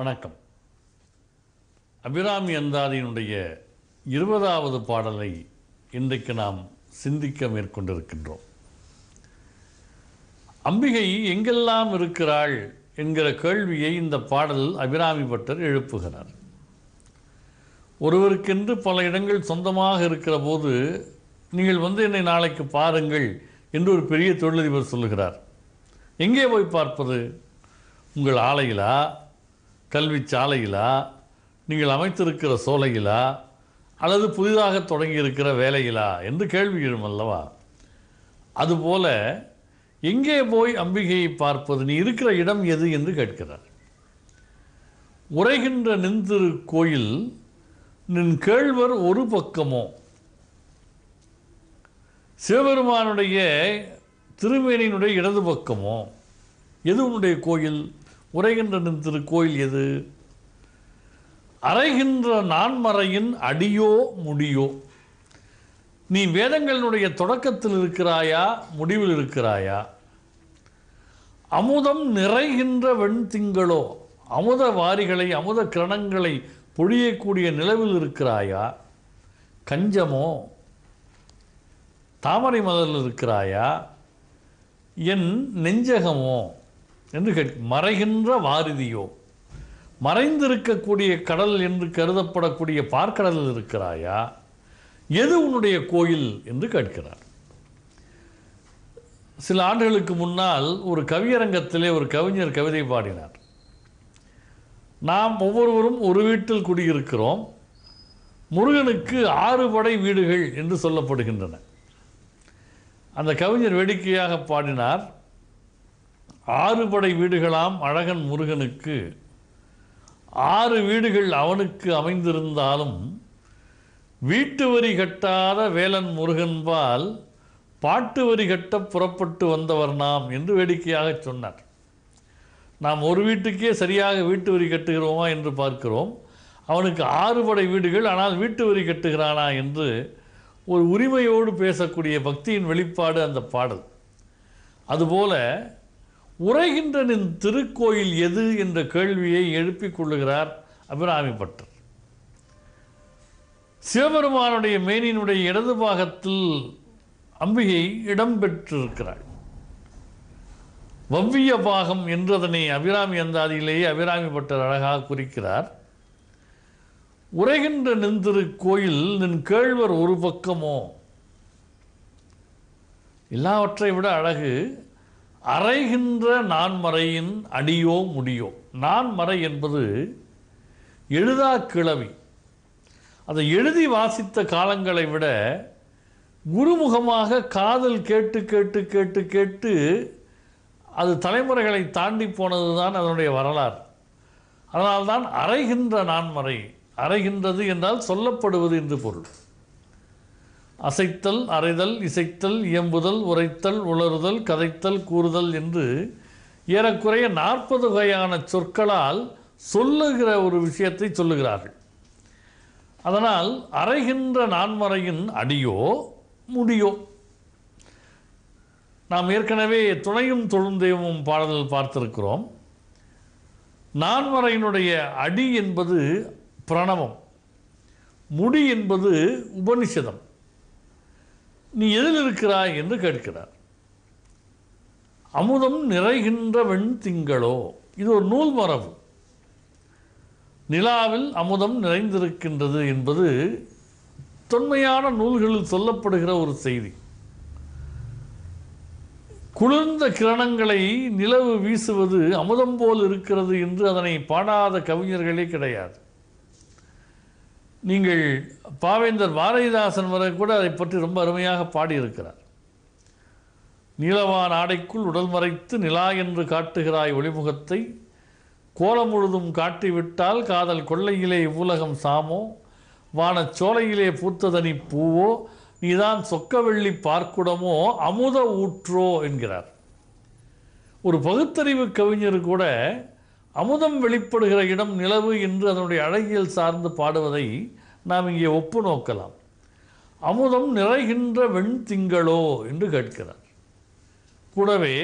வணக்கம் அபிராமி அந்தாதியினுடைய இருபதாவது பாடலை இன்றைக்கு நாம் சிந்திக்க மேற்கொண்டிருக்கின்றோம் அம்பிகை எங்கெல்லாம் இருக்கிறாள் என்கிற கேள்வியை இந்த பாடல் அபிராமி பட்டர் எழுப்புகிறார் ஒருவருக்கென்று பல இடங்கள் சொந்தமாக இருக்கிற போது நீங்கள் வந்து என்னை நாளைக்கு பாருங்கள் என்று ஒரு பெரிய தொழிலதிபர் சொல்லுகிறார் எங்கே போய் பார்ப்பது உங்கள் ஆலையிலா கல்வி சாலையிலா நீங்கள் அமைத்திருக்கிற சோலையிலா அல்லது புதிதாக தொடங்கியிருக்கிற வேலையிலா என்று கேள்வி எழும் அல்லவா அதுபோல எங்கே போய் அம்பிகையை பார்ப்பது நீ இருக்கிற இடம் எது என்று கேட்கிறார் உரைகின்ற நின்று கோயில் நின் கேழ்வர் ஒரு பக்கமோ சிவபெருமானுடைய திருமேனியினுடைய இடது பக்கமோ எது உன்னுடைய கோயில் உரைகின்ற திருக்கோயில் எது அறைகின்ற நான்மறையின் அடியோ முடியோ நீ வேதங்களினுடைய தொடக்கத்தில் இருக்கிறாயா முடிவில் இருக்கிறாயா அமுதம் நிறைகின்ற வெண்திங்களோ அமுத வாரிகளை அமுத கிரணங்களை பொழியக்கூடிய நிலவில் இருக்கிறாயா கஞ்சமோ தாமரை மலரில் இருக்கிறாயா என் நெஞ்சகமோ என்று கேட்க மறைகின்ற வாரிதியோ மறைந்திருக்கக்கூடிய கடல் என்று கருதப்படக்கூடிய பார்க்கடலில் இருக்கிறாயா எது உன்னுடைய கோயில் என்று கேட்கிறார் சில ஆண்டுகளுக்கு முன்னால் ஒரு கவியரங்கத்திலே ஒரு கவிஞர் கவிதை பாடினார் நாம் ஒவ்வொருவரும் ஒரு வீட்டில் குடியிருக்கிறோம் முருகனுக்கு ஆறு படை வீடுகள் என்று சொல்லப்படுகின்றன அந்த கவிஞர் வேடிக்கையாக பாடினார் ஆறு படை வீடுகளாம் அழகன் முருகனுக்கு ஆறு வீடுகள் அவனுக்கு அமைந்திருந்தாலும் வீட்டு வரி கட்டாத வேலன் முருகன்பால் பாட்டு வரி கட்ட புறப்பட்டு வந்தவர் நாம் என்று வேடிக்கையாக சொன்னார் நாம் ஒரு வீட்டுக்கே சரியாக வீட்டு வரி கட்டுகிறோமா என்று பார்க்கிறோம் அவனுக்கு ஆறு படை வீடுகள் ஆனால் வீட்டு வரி கட்டுகிறானா என்று ஒரு உரிமையோடு பேசக்கூடிய பக்தியின் வெளிப்பாடு அந்த பாடல் அதுபோல உரைகின்றனின் திருக்கோயில் எது என்ற கேள்வியை எழுப்பிக் கொள்ளுகிறார் அபிராமிப்பட்டர் சிவபெருமானுடைய மேனினுடைய இடது பாகத்தில் அம்பிகை இடம்பெற்றிருக்கிறாள் வவ்விய பாகம் என்றதனை அபிராமி அந்தாதியிலேயே அபிராமி பட்டர் அழகாக குறிக்கிறார் உரைகின்ற நின்று கோயில் நின் கேழ்வர் ஒரு பக்கமோ எல்லாவற்றை விட அழகு அரைகின்ற நான்மறையின் அடியோ முடியோ நான்மறை என்பது எழுதா கிளவி அதை எழுதி வாசித்த காலங்களை விட குருமுகமாக காதல் கேட்டு கேட்டு கேட்டு கேட்டு அது தலைமுறைகளை தாண்டி போனது தான் அதனுடைய வரலாறு அதனால்தான் அரைகின்ற நான்மறை அரைகின்றது என்றால் சொல்லப்படுவது என்று பொருள் அசைத்தல் அரைதல் இசைத்தல் இயம்புதல் உரைத்தல் உளறுதல் கதைத்தல் கூறுதல் என்று ஏறக்குறைய நாற்பது வகையான சொற்களால் சொல்லுகிற ஒரு விஷயத்தை சொல்லுகிறார்கள் அதனால் அரைகின்ற நான்மறையின் அடியோ முடியோ நாம் ஏற்கனவே துணையும் தொழுந்தெய்வமும் பாடல் பார்த்திருக்கிறோம் நான்மறையினுடைய அடி என்பது பிரணவம் முடி என்பது உபனிஷதம் நீ எதில் இருக்கிறாய் என்று கேட்கிறார் அமுதம் நிறைகின்ற வெண் திங்களோ இது ஒரு நூல் மரபு நிலாவில் அமுதம் நிறைந்திருக்கின்றது என்பது தொன்மையான நூல்களில் சொல்லப்படுகிற ஒரு செய்தி குளிர்ந்த கிரணங்களை நிலவு வீசுவது அமுதம் போல் இருக்கிறது என்று அதனை பாடாத கவிஞர்களே கிடையாது நீங்கள் பாவேந்தர் பாரதிதாசன் வரை கூட அதை பற்றி ரொம்ப அருமையாக பாடியிருக்கிறார் நீளவான் ஆடைக்குள் உடல் மறைத்து நிலா என்று காட்டுகிறாய் ஒளிமுகத்தை கோலம் முழுதும் காட்டிவிட்டால் காதல் கொள்ளையிலே இவ்வுலகம் சாமோ வானச்சோலையிலே பூத்ததனி பூவோ நீதான் சொக்கவெள்ளி பார்க்குடமோ அமுத ஊற்றோ என்கிறார் ஒரு பகுத்தறிவு கவிஞர் கூட அமுதம் வெளிப்படுகிற இடம் நிலவு என்று அதனுடைய அழகியல் சார்ந்து பாடுவதை நாம் இங்கே ஒப்பு நோக்கலாம் அமுதம் நிறைகின்ற வெண் திங்களோ என்று கேட்கிறார் கூடவே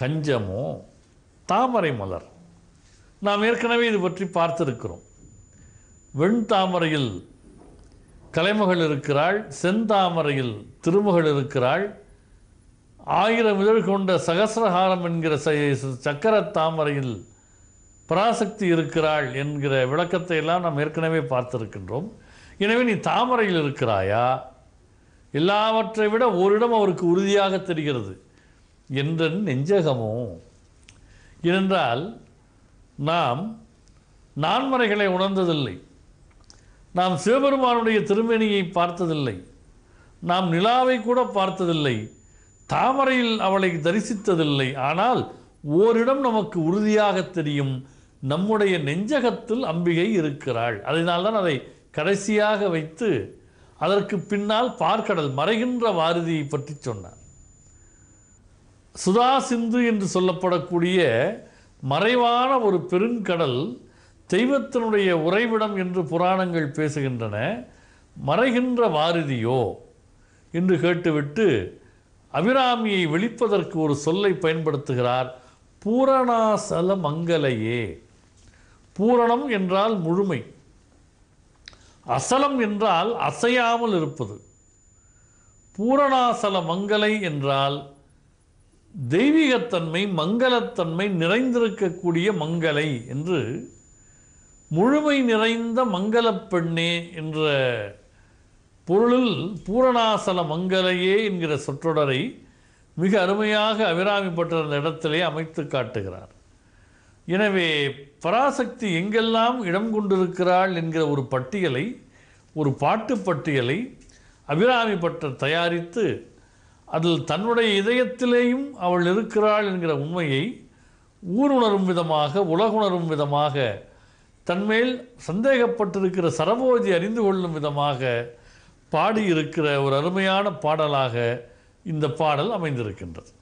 கஞ்சமோ தாமரை மலர் நாம் ஏற்கனவே இது பற்றி பார்த்திருக்கிறோம் வெண் தாமரையில் கலைமகள் இருக்கிறாள் செந்தாமரையில் திருமகள் இருக்கிறாள் ஆயிரம் இதழ் கொண்ட சகசிரகாரம் என்கிற சக்கர தாமரையில் பராசக்தி இருக்கிறாள் என்கிற விளக்கத்தை எல்லாம் நாம் ஏற்கனவே பார்த்திருக்கின்றோம் எனவே நீ தாமரையில் இருக்கிறாயா எல்லாவற்றை விட ஓரிடம் அவருக்கு உறுதியாக தெரிகிறது என்ற நெஞ்சகமோ ஏனென்றால் நாம் நான்மறைகளை உணர்ந்ததில்லை நாம் சிவபெருமானுடைய திருமேனியை பார்த்ததில்லை நாம் நிலாவை கூட பார்த்ததில்லை தாமரையில் அவளை தரிசித்ததில்லை ஆனால் ஓரிடம் நமக்கு உறுதியாக தெரியும் நம்முடைய நெஞ்சகத்தில் அம்பிகை இருக்கிறாள் அதனால்தான் அதை கடைசியாக வைத்து அதற்கு பின்னால் பார்க்கடல் மறைகின்ற வாரதியை பற்றி சொன்னார் சுதா சிந்து என்று சொல்லப்படக்கூடிய மறைவான ஒரு பெருங்கடல் தெய்வத்தினுடைய உறைவிடம் என்று புராணங்கள் பேசுகின்றன மறைகின்ற வாரதியோ என்று கேட்டுவிட்டு அபிராமியை வெளிப்பதற்கு ஒரு சொல்லை பயன்படுத்துகிறார் பூரணாசல மங்களையே பூரணம் என்றால் முழுமை அசலம் என்றால் அசையாமல் இருப்பது பூரணாசல மங்கலை என்றால் தெய்வீகத்தன்மை மங்களத்தன்மை நிறைந்திருக்கக்கூடிய மங்கலை என்று முழுமை நிறைந்த மங்கள பெண்ணே என்ற பொருளில் பூரணாசல மங்கலையே என்கிற சொற்றொடரை மிக அருமையாக அபிராமிப்பட்டிருந்த இடத்திலே அமைத்து காட்டுகிறார் எனவே பராசக்தி எங்கெல்லாம் இடம் கொண்டிருக்கிறாள் என்கிற ஒரு பட்டியலை ஒரு பாட்டு பட்டியலை அபிராமி பட்டர் தயாரித்து அதில் தன்னுடைய இதயத்திலேயும் அவள் இருக்கிறாள் என்கிற உண்மையை ஊருணரும் விதமாக உலகுணரும் விதமாக தன்மேல் சந்தேகப்பட்டிருக்கிற சரபோஜி அறிந்து கொள்ளும் விதமாக பாடியிருக்கிற ஒரு அருமையான பாடலாக இந்த பாடல் அமைந்திருக்கின்றது